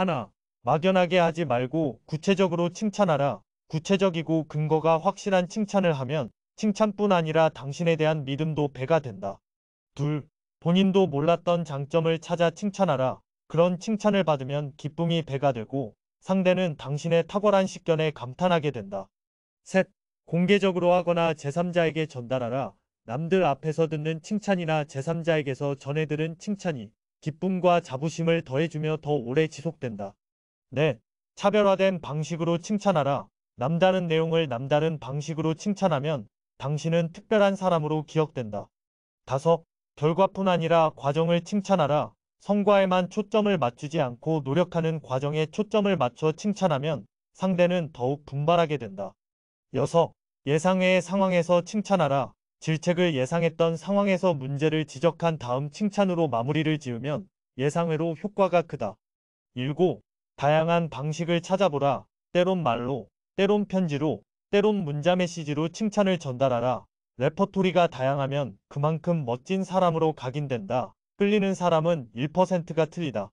하나, 막연하게 하지 말고 구체적으로 칭찬하라. 구체적이고 근거가 확실한 칭찬을 하면 칭찬뿐 아니라 당신에 대한 믿음도 배가 된다. 둘, 본인도 몰랐던 장점을 찾아 칭찬하라. 그런 칭찬을 받으면 기쁨이 배가 되고 상대는 당신의 탁월한 식견에 감탄하게 된다. 셋, 공개적으로 하거나 제3자에게 전달하라. 남들 앞에서 듣는 칭찬이나 제3자에게서 전해 들은 칭찬이 기쁨과 자부심을 더해주며 더 오래 지속된다. 넷. 네, 차별화된 방식으로 칭찬하라. 남다른 내용을 남다른 방식으로 칭찬하면 당신은 특별한 사람으로 기억된다. 다섯. 결과뿐 아니라 과정을 칭찬하라. 성과에만 초점을 맞추지 않고 노력하는 과정에 초점을 맞춰 칭찬하면 상대는 더욱 분발하게 된다. 여섯. 예상외의 상황에서 칭찬하라. 질책을 예상했던 상황에서 문제를 지적한 다음 칭찬으로 마무리를 지으면 예상외로 효과가 크다. 1. 다양한 방식을 찾아보라. 때론 말로, 때론 편지로, 때론 문자 메시지로 칭찬을 전달하라. 레퍼토리가 다양하면 그만큼 멋진 사람으로 각인된다. 끌리는 사람은 1%가 틀리다.